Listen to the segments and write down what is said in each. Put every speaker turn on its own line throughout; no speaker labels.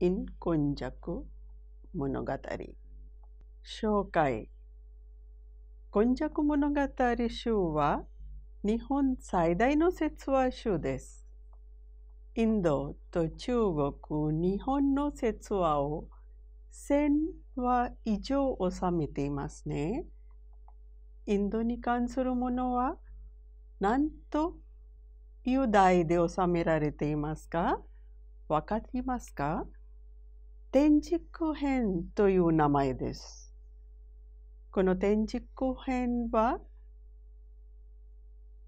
イン・コンジャク物語紹介コンジャク物語集は日本最大の説話集です。インドと中国、日本の説話を1000話以上収めていますね。インドに関するものはなんという題で収められていますかわかりますか天竺編という名前です。この天竺編は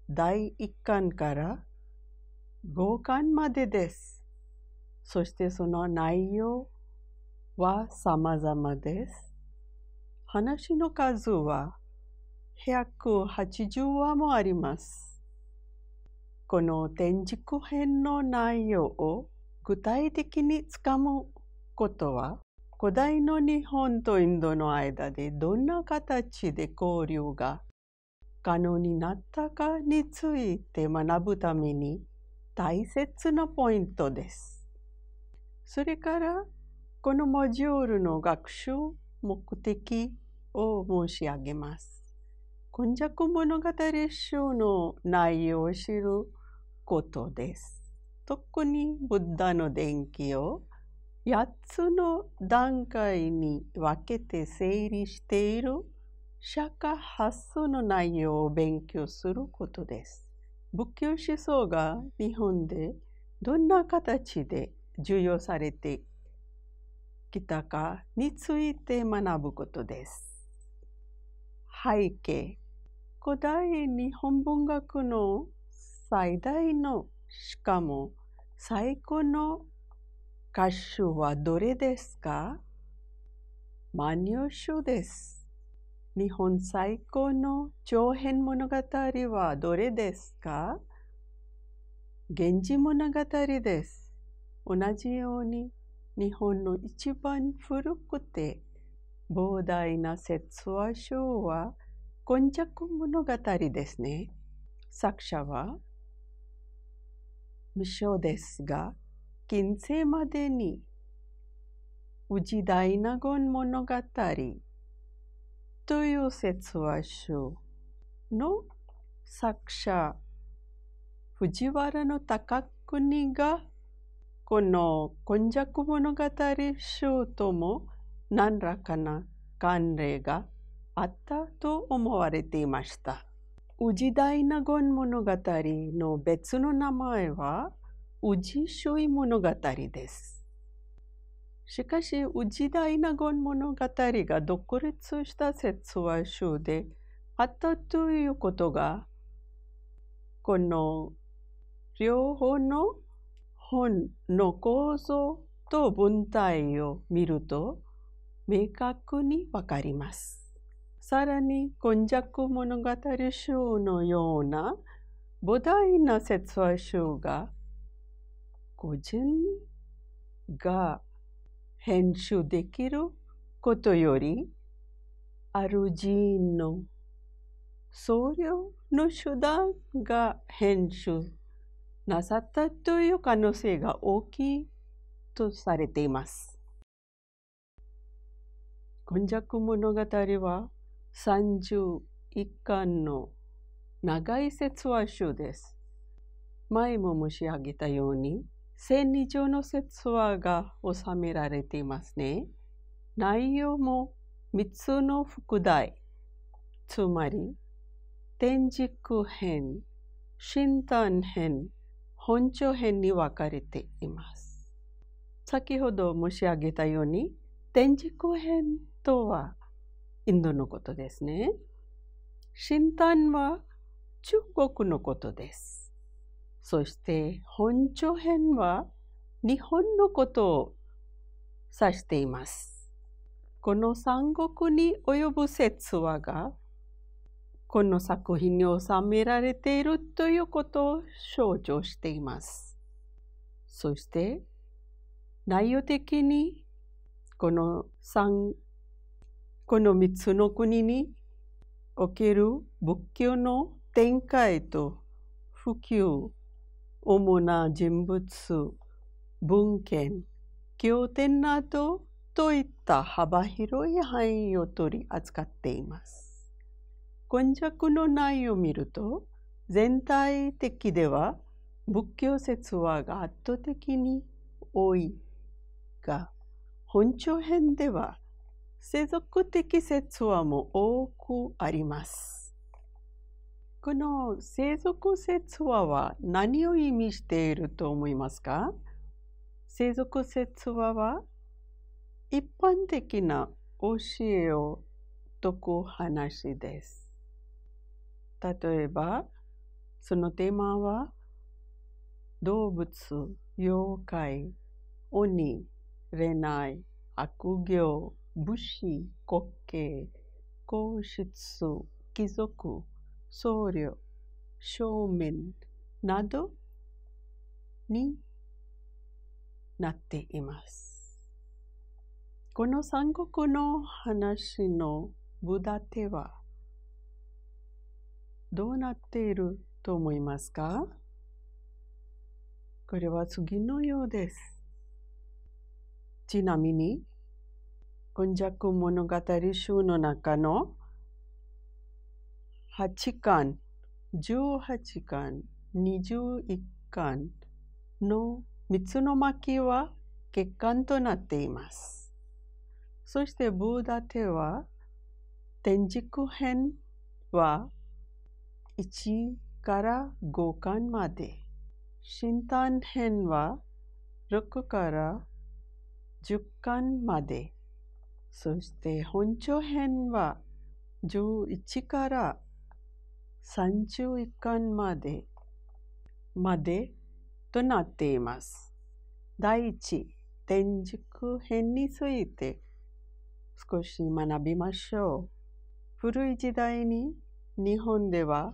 第1巻から五巻までです。そしてその内容は様々です。話の数は180話もあります。この天竺編の内容を具体的につかむことは古代の日本とインドの間でどんな形で交流が可能になったかについて学ぶために大切なポイントです。それからこのモジュールの学習目的を申し上げます。今昔物語集の内容を知ることです。特にブッダの伝記を8つの段階に分けて整理している釈迦発想の内容を勉強することです。仏教思想が日本でどんな形で重要されてきたかについて学ぶことです。背景古代日本文学の最大のしかも最古の歌手はどれですか万葉集です。日本最高の長編物語はどれですか源氏物語です。同じように日本の一番古くて膨大な説話書は今着物語ですね。作者は無償ですが、近世までに氏大納言物語という説話書の作者藤原の高国がこの「今昔物語書」とも何らかな関連があったと思われていました。氏大納言物語の別の名前は「宇治水物語です。しかし、宇治大納言物語が独立した説話集であったということが、この両方の本の構造と文体を見ると明確にわかります。さらに、今弱物語集のような菩提な説話集が個人が編集できることより、ある人の僧侶の手段が編集なさったという可能性が大きいとされています。今昔物語は31巻の長い説話集です。前も申し上げたように、戦二条の説話が収められていますね。内容も三つの副題、つまり、天軸編、神丹編、本庁編に分かれています。先ほど申し上げたように、天軸編とはインドのことですね。神丹は中国のことです。そして本長編は日本のことを指しています。この三国に及ぶ説話がこの作品に収められているということを象徴しています。そして内容的にこの三この3つの国における仏教の展開と普及主な人物、文献、経典などといった幅広い範囲を取り扱っています。今弱の内容を見ると、全体的では仏教説話が圧倒的に多いが、本長編では世俗的説話も多くあります。この生俗説話は何を意味していると思いますか生俗説話は一般的な教えを説く話です。例えば、そのテーマは動物、妖怪、鬼、恋愛、悪行、武士、滑稽、皇室、貴族、僧侶、正面などになっています。この三国の話のブダテはどうなっていると思いますかこれは次のようです。ちなみに、今昔物語集の中の8巻、18巻、21巻の3つの巻は欠巻となっています。そしてブーダテは天竺編は1から5巻まで、新丹編は6から10巻まで、そして本庁編は11から三 a 一 j までまでとなっています。第一、天竺編について少し学びましょう。古い時代に日本では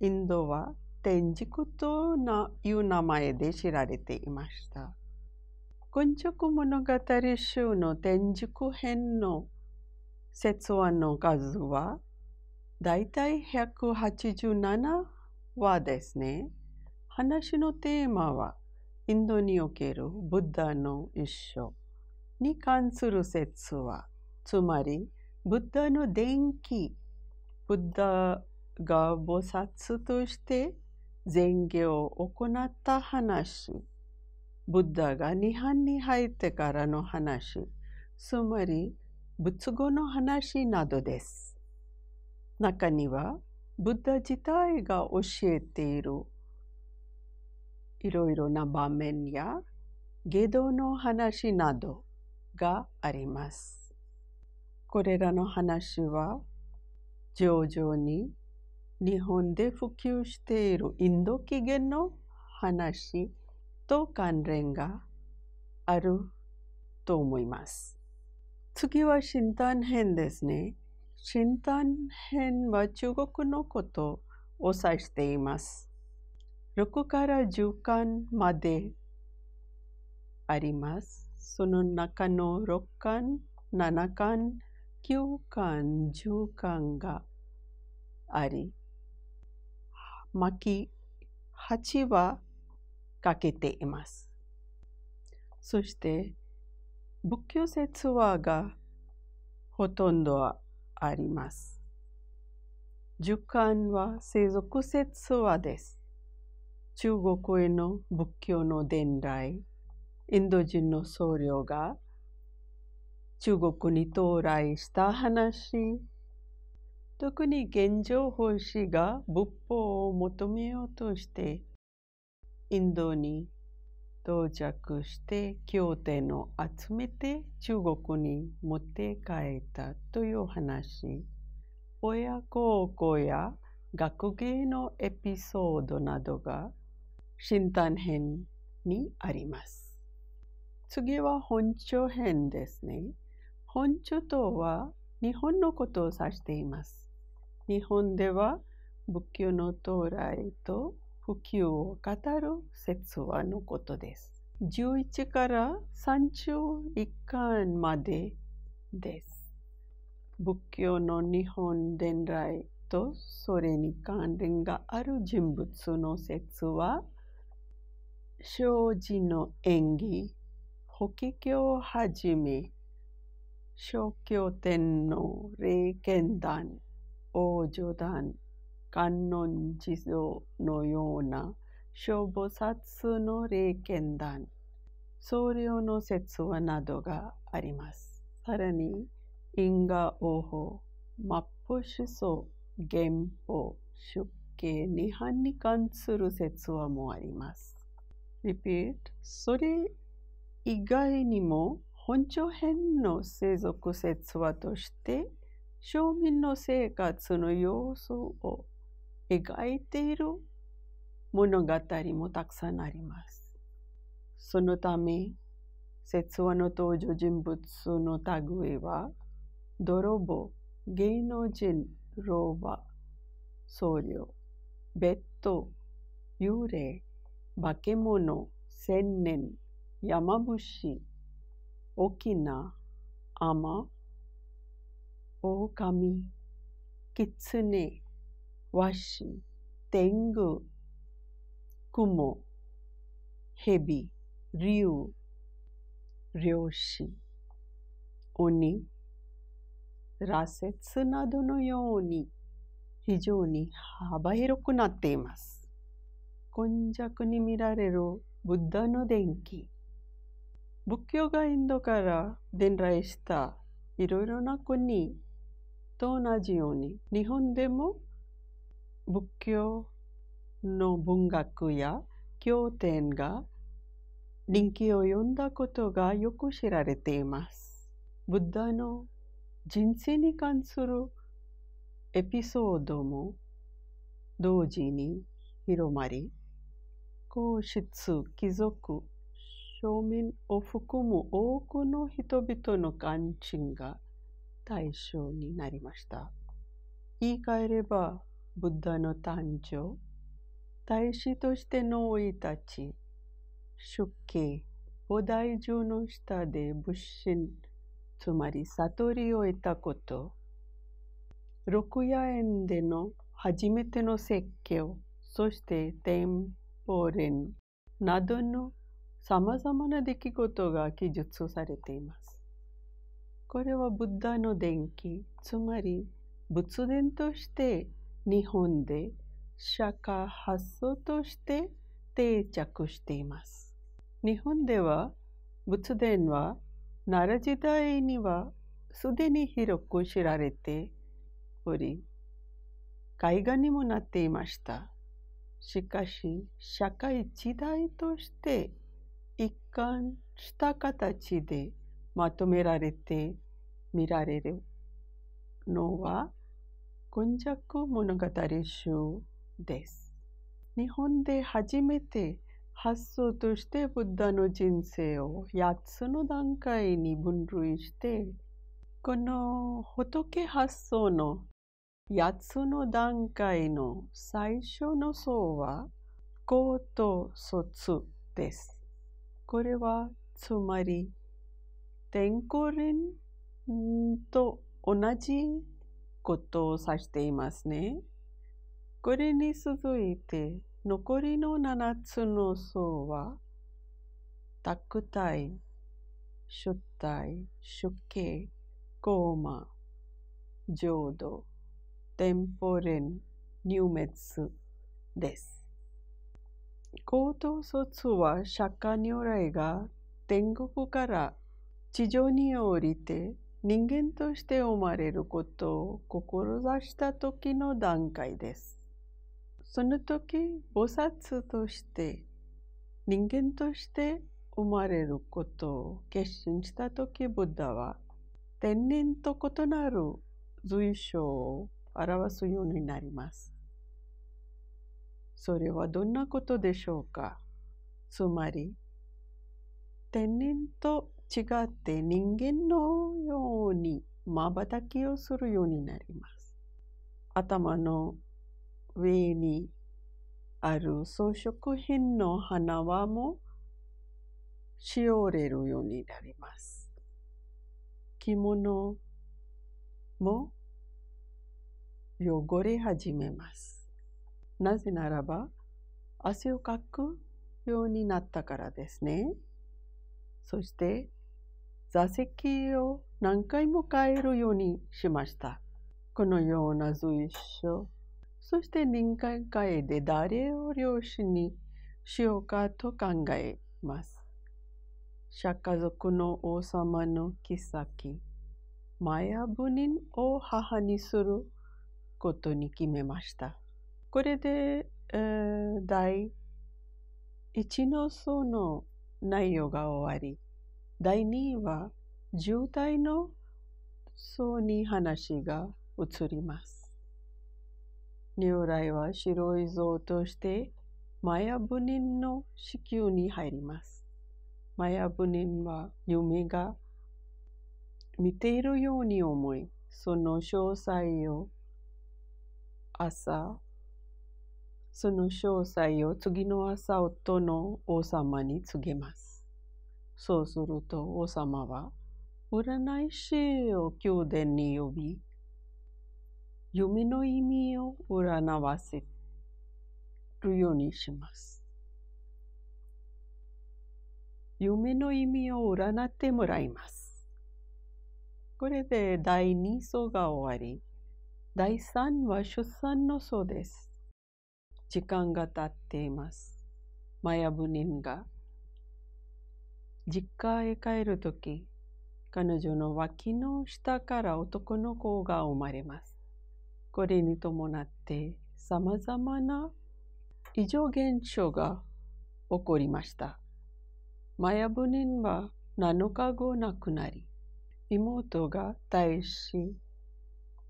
インドは天竺という名前で知られていました。今、直物語集の天竺編の説話の数は大体187話ですね。話のテーマは、インドにおけるブッダの一生に関する説は、つまり、ブッダの伝記、ブッダが菩薩として善行を行った話、ブッダが涅槃に入ってからの話、つまり仏語の話などです。中にはブッダ自体が教えているいろいろな場面や下道の話などがあります。これらの話は徐々に日本で普及しているインド起源の話と関連があると思います。次は新短編ですね。新丹編は中国のことを指しています。6から10巻まであります。その中の6巻、7巻、9巻、10巻があり、巻8はかけています。そして、仏教説話がほとんどあります。受感は世俗説話です。中国への仏教の伝来、インド人の僧侶が中国に到来した話、特に現状法師が仏法を求めようとして、インドに到着して協定を集めて中国に持って帰ったという話親孝行や学芸のエピソードなどが新短編にあります次は本庁編ですね本庁とは日本のことを指しています日本では仏教の到来と呼吸を語る説話のことです。11から31巻までです。仏教の日本伝来とそれに関連がある人物の説は、生じの演技、法華経をはじめ、小経天皇、霊剣団、王女団、観音地蔵のような小菩薩の霊剣団、僧侶の説話などがあります。さらに、因果応報、マッ思想、原法、出家、二班に関する説話もあります。Repeat, それ以外にも本庁編の生族説話として、庶民の生活の様子を描いている物語もたくさんあります。そのため、説話の登場人物の類は、泥棒、芸能人、老婆、僧侶、別途、幽霊、化け物、千年、山伏、沖縄、雨、狼、狐、わし、てんぐ、くも、へび、りゅう、りょうし、おに、らせつなどのように、非常に幅広くなっています。今弱に見られる、ブッダの電気。仏教がインドから伝来したいろいろな国と同じように日本でも仏教の文学や経典が人気を呼んだことがよく知られています。ブッダの人生に関するエピソードも同時に広まり、皇室、貴族、庶民を含む多くの人々の関心が対象になりました。言い換えれば、ブッダの誕生、大使としての生い立ち、出家、菩提樹の下で仏心、つまり悟りを得たこと、六夜園での初めての説教、そして天保連などのさまざまな出来事が記述されています。これはブッダの伝記、つまり仏伝として日本で社会発想として定着しています。日本では仏殿は奈良時代にはすでに広く知られており、絵画にもなっていました。しかし、社会時代として一貫した形でまとめられて見られる
のは
今昔物語集です。日本で初めて発想としてブッダの人生を8つの段階に分類して、この仏発想の8つの段階の最初の層は、高と卒です。これはつまり、天候輪と同じことを指していますね。これに続いて残りの7つの層は卓体、出体、出家、ーマ、浄土、天保連、入滅です。高等卒は釈迦如来が天国から地上に降りて人間として生まれることを志した時の段階です。その時、菩薩として人間として生まれることを決心した時、ブッダは天然と異なる随所を表すようになります。それはどんなことでしょうかつまり、天人と違って人間のようにまばたきをするようになります。頭の上にある装飾品の花輪もしおれるようになります。着物も汚れ始めます。なぜならば汗をかくようになったからですね。そして座席を何回も変えるようにしました。このような随所、そして臨海会で誰を漁師にしようかと考えます。釈迦族の王様の妃、マヤブニンを母にすることに決めました。これで、えー、第1の層の内容が終わり、第2位は渋滞の層に話が移ります。如来は白い像としてマヤ部人の子宮に入ります。マヤ部人は夢が見ているように思い、その詳細を朝、その詳細を次の朝夫の王様に告げます。そうすると王様は、占い師を宮殿に呼び、夢の意味を占わせるようにします。夢の意味を占ってもらいます。これで第2層が終わり、第3は出産の層です。時間が経っています。マヤブニンが実家へ帰るとき、彼女の脇の下から男の子が生まれます。これに伴って、さまざまな異常現象が起こりました。マヤブネンは7日後亡くなり、妹が大使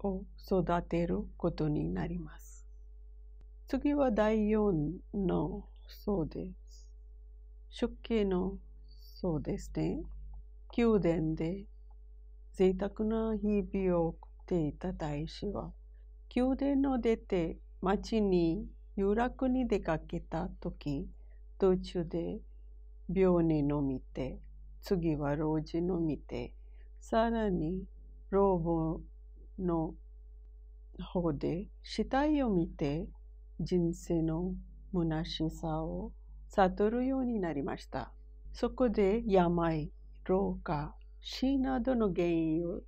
を育てることになります。次は第4のそうです。出家のそうですね。宮殿で贅沢な日々を送っていた大使は、宮殿を出て町に遊楽に出かけた時、途中で病人の見て、次は老人を見て、さらに老母の方で死体を見て人生の虚しさを悟るようになりました。そこで病、老化、死などの原因を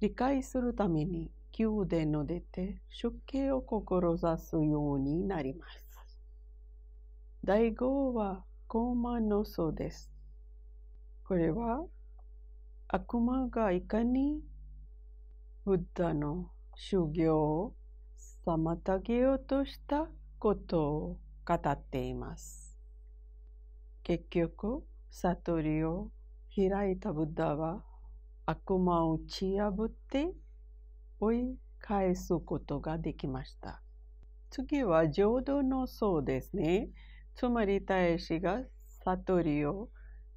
理解するために宮殿の出て出家を志すようになります。第五は高慢の層です。これは悪魔がいかにブッダの修行を妨げようとしたことを語っています。結局、悟りを開いたブッダは悪魔を打ち破って追い返すことができました。次は浄土の層ですね。つまり大使が悟りを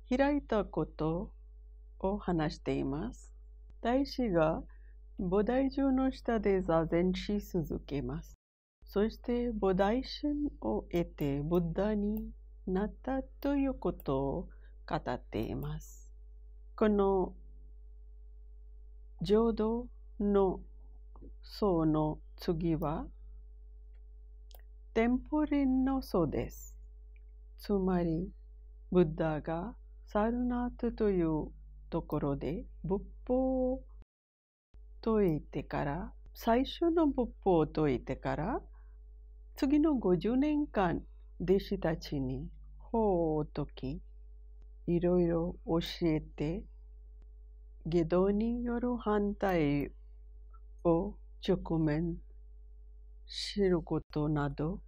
開いたことを話しています。大師が菩提樹の下で座禅し続けます。そして菩提心を得てブッダになったということを語っています。この浄土の層の次は、テンポリンの層です。つまり、ブッダがサルナートというところで仏法を解いてから、最初の仏法を解いてから、次の50年間、弟子たちに法を解き、いろいろ教えて、下道による反対を直面することなど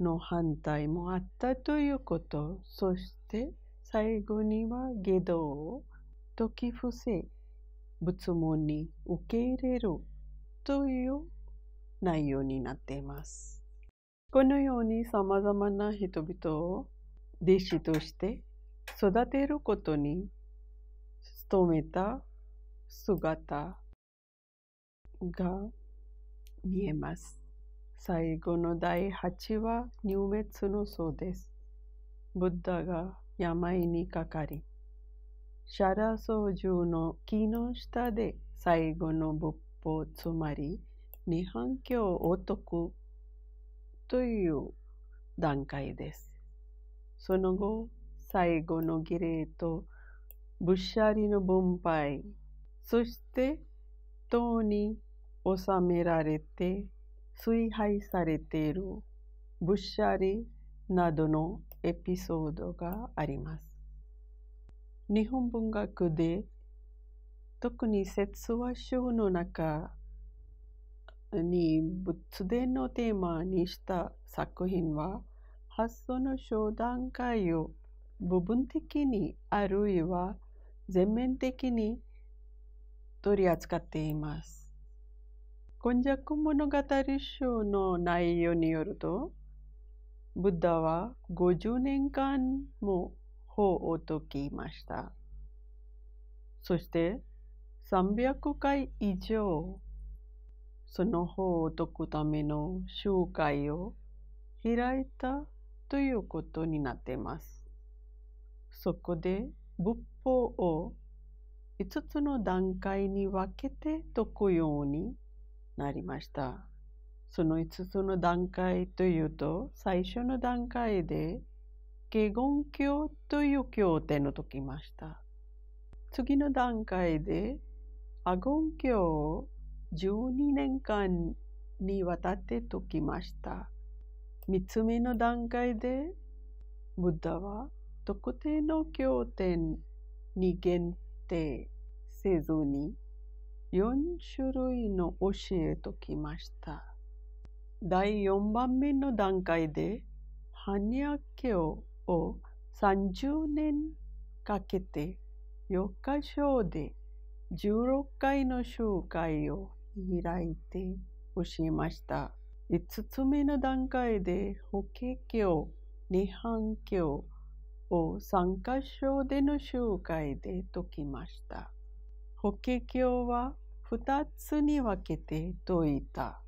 の反対もあったということ、そして最後には下道を解き伏せ、仏門に受け入れるという内容になっています。このように様々な人々を弟子として育てることに努めた姿が見えます。最後の第8話、入滅のそうです。ブッダが病にかかり、シャラソジの木の下で最後の仏法、つまり、日本教を解くという段階です。その後、最後の儀礼とぶっしゃりの分配、そして塔に収められて崇拝されているぶっしゃりなどのエピソードがあります。日本文学で特に説話書の中に仏伝のテーマにした作品は発想の商段会を部分的にあるいは全面的に取り扱っています。今昔物語書の内容によると、ブッダは50年間も法を解きました。そして300回以上その法を解くための集会を開いたということになっています。そこで仏法を5つの段階に分けて解くようになりました。その5つの段階というと、最初の段階で、華厳経という経典を解きました。次の段階で、阿言教経を12年間にわたって解きました。3つ目の段階で、ブッダは特定の経典に限定せずに4種類の教えときました。第4番目の段階で、般若経を30年かけて4箇所で16回の集会を開いて教えました。5つ目の段階で法華経、日本経、を参加賞での集会で解きました。法華経は二つに分けて解いた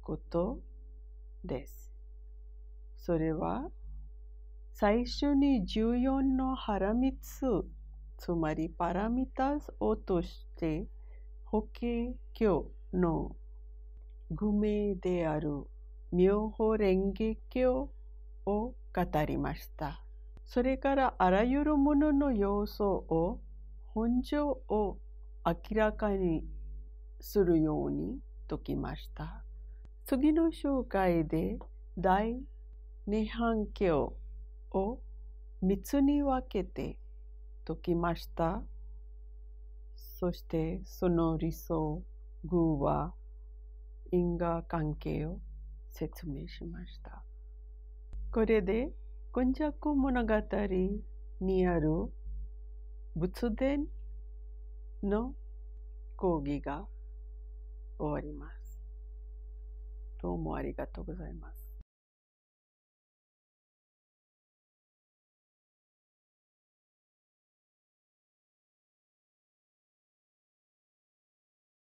ことです。それは最初に14の腹ミつ、つまりパラミタスをとして法華経の愚名である妙法蓮華経を語りました。それからあらゆるものの要素を、本性を明らかにするように説きました。次の紹介で大涅槃経を3つに分けて解きました。そしてその理想、偶は因果関係を説明しました。これでこんಂ ಜ ಾ物語にある仏伝の講義が終わります。どうもありがとうございます。